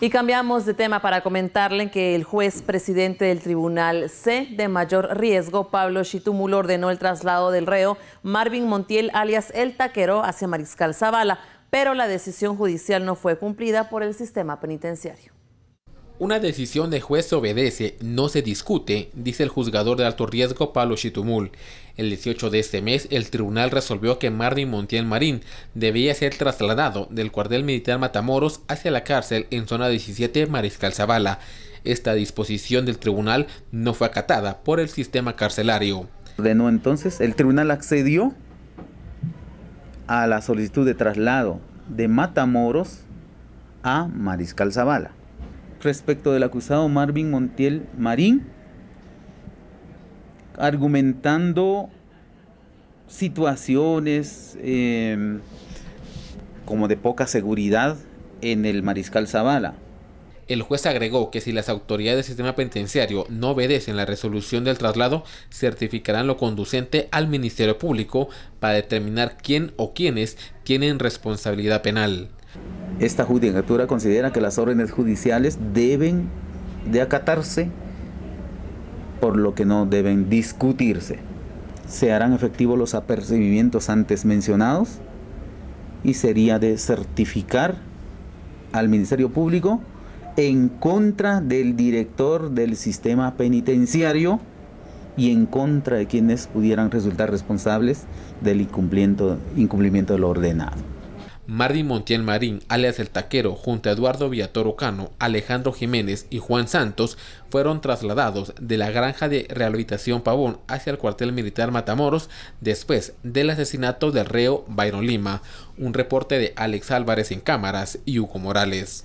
Y cambiamos de tema para comentarle que el juez presidente del Tribunal C de mayor riesgo, Pablo Chitumulo, ordenó el traslado del reo Marvin Montiel, alias El Taquero, hacia Mariscal Zavala, pero la decisión judicial no fue cumplida por el sistema penitenciario. Una decisión de juez obedece, no se discute, dice el juzgador de alto riesgo Pablo Chitumul. El 18 de este mes, el tribunal resolvió que Marvin Montiel Marín debía ser trasladado del cuartel militar Matamoros hacia la cárcel en zona 17 Mariscal Zavala. Esta disposición del tribunal no fue acatada por el sistema carcelario. Ordenó entonces, el tribunal accedió a la solicitud de traslado de Matamoros a Mariscal Zavala respecto del acusado Marvin Montiel Marín, argumentando situaciones em, como de poca seguridad en el mariscal Zavala. El juez agregó que si las autoridades del sistema penitenciario no obedecen la resolución del traslado, certificarán lo conducente al Ministerio Público para determinar quién o quiénes tienen responsabilidad penal. Esta judicatura considera que las órdenes judiciales deben de acatarse, por lo que no deben discutirse. Se harán efectivos los apercibimientos antes mencionados y sería de certificar al Ministerio Público en contra del director del sistema penitenciario y en contra de quienes pudieran resultar responsables del incumplimiento, del de lo ordenado. Mardi Montiel Marín, alias El Taquero, junto a Eduardo Villatoro Cano, Alejandro Jiménez y Juan Santos, fueron trasladados de la granja de rehabilitación Pavón hacia el cuartel militar Matamoros después del asesinato del reo Byron Lima. Un reporte de Alex Álvarez en cámaras y Hugo Morales.